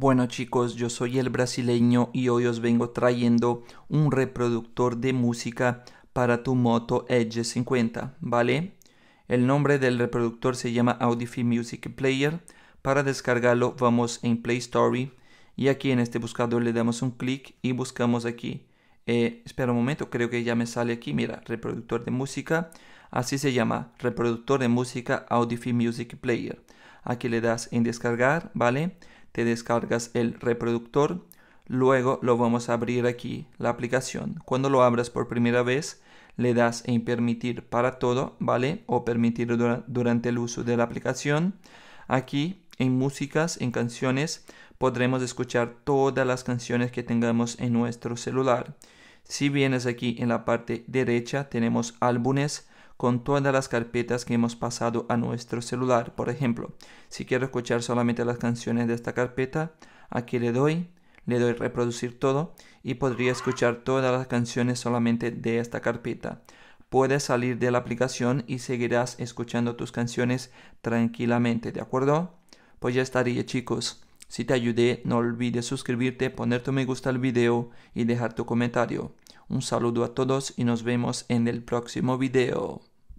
Bueno chicos, yo soy el brasileño y hoy os vengo trayendo un reproductor de música para tu moto Edge 50, ¿vale? El nombre del reproductor se llama Audify Music Player. Para descargarlo vamos en Play Store y aquí en este buscador le damos un clic y buscamos aquí. Eh, espera un momento, creo que ya me sale aquí, mira, reproductor de música. Así se llama, reproductor de música Audify Music Player. Aquí le das en descargar, ¿vale? te descargas el reproductor. Luego lo vamos a abrir aquí, la aplicación. Cuando lo abras por primera vez, le das en permitir para todo, ¿vale? O permitir durante el uso de la aplicación. Aquí en músicas, en canciones, podremos escuchar todas las canciones que tengamos en nuestro celular. Si vienes aquí en la parte derecha, tenemos álbumes, con todas las carpetas que hemos pasado a nuestro celular. Por ejemplo, si quiero escuchar solamente las canciones de esta carpeta, aquí le doy, le doy reproducir todo y podría escuchar todas las canciones solamente de esta carpeta. Puedes salir de la aplicación y seguirás escuchando tus canciones tranquilamente, ¿de acuerdo? Pues ya estaría chicos. Si te ayudé, no olvides suscribirte, poner tu me gusta al video y dejar tu comentario. Un saludo a todos y nos vemos en el próximo video.